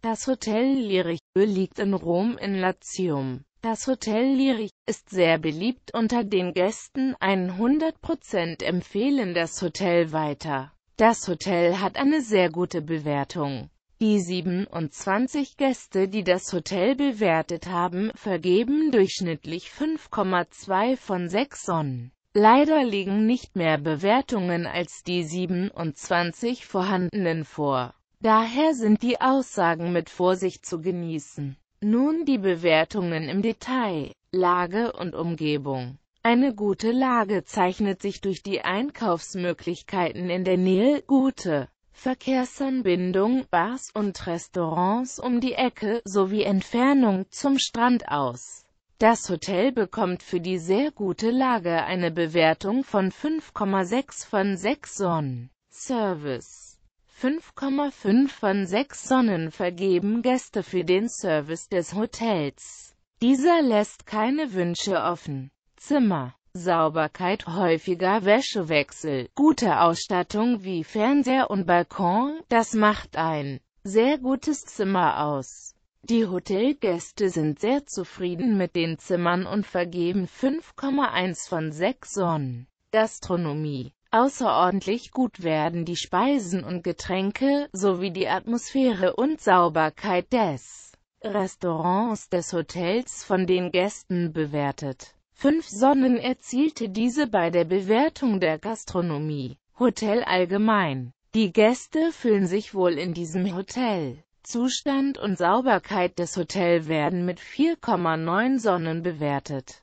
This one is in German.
Das Hotel Lirich liegt in Rom in Latium. Das Hotel Lirich ist sehr beliebt unter den Gästen, 100% empfehlen das Hotel weiter. Das Hotel hat eine sehr gute Bewertung. Die 27 Gäste, die das Hotel bewertet haben, vergeben durchschnittlich 5,2 von 6 Sonnen. Leider liegen nicht mehr Bewertungen als die 27 vorhandenen vor. Daher sind die Aussagen mit Vorsicht zu genießen. Nun die Bewertungen im Detail. Lage und Umgebung. Eine gute Lage zeichnet sich durch die Einkaufsmöglichkeiten in der Nähe, gute Verkehrsanbindung, Bars und Restaurants um die Ecke sowie Entfernung zum Strand aus. Das Hotel bekommt für die sehr gute Lage eine Bewertung von 5,6 von 6 Sonnen. Service 5,5 von 6 Sonnen vergeben Gäste für den Service des Hotels. Dieser lässt keine Wünsche offen. Zimmer, Sauberkeit, häufiger Wäschewechsel, gute Ausstattung wie Fernseher und Balkon, das macht ein sehr gutes Zimmer aus. Die Hotelgäste sind sehr zufrieden mit den Zimmern und vergeben 5,1 von 6 Sonnen. Gastronomie Außerordentlich gut werden die Speisen und Getränke, sowie die Atmosphäre und Sauberkeit des Restaurants des Hotels von den Gästen bewertet. Fünf Sonnen erzielte diese bei der Bewertung der Gastronomie. Hotel allgemein. Die Gäste fühlen sich wohl in diesem Hotel. Zustand und Sauberkeit des Hotels werden mit 4,9 Sonnen bewertet.